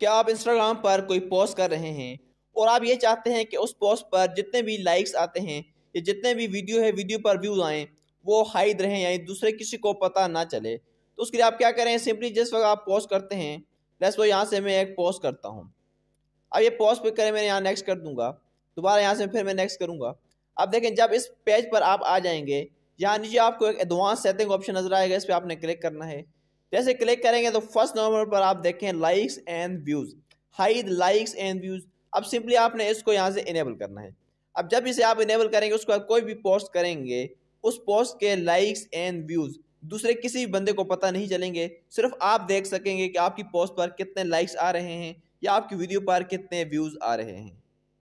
क्या आप इंस्टाग्राम पर कोई पोस्ट कर रहे हैं और आप ये चाहते हैं कि उस पोस्ट पर जितने भी लाइक्स आते हैं या जितने भी वीडियो है वीडियो पर व्यूज़ आएँ वो हाइड रहें यानी दूसरे किसी को पता ना चले तो उसके लिए आप क्या करें सिंपली जिस वक्त आप पोस्ट करते हैं लेट्स वो यहाँ से मैं एक पोस्ट करता हूँ अब ये पोस्ट पे करें मैंने यहाँ नेक्स्ट कर दूँगा दोबारा यहाँ से फिर मैं नेक्स्ट करूँगा अब देखें जब इस पेज पर आप आ जाएंगे यहाँ नीचे आपको एक एडवांस सेटिंग ऑप्शन नज़र आएगा इस पर आपने क्लिक करना है जैसे क्लिक करेंगे तो फर्स्ट नंबर पर आप देखें likes and views hide likes and views अब सिंपली आपने इसको यहाँ से इनेबल करना है अब जब इसे आप इनेबल करेंगे उसको आप कोई भी पोस्ट करेंगे उस पोस्ट के लाइक्स एंड व्यूज़ दूसरे किसी भी बंदे को पता नहीं चलेंगे सिर्फ आप देख सकेंगे कि आपकी पोस्ट पर कितने लाइक्स आ रहे हैं या आपकी वीडियो पर कितने व्यूज़ आ रहे हैं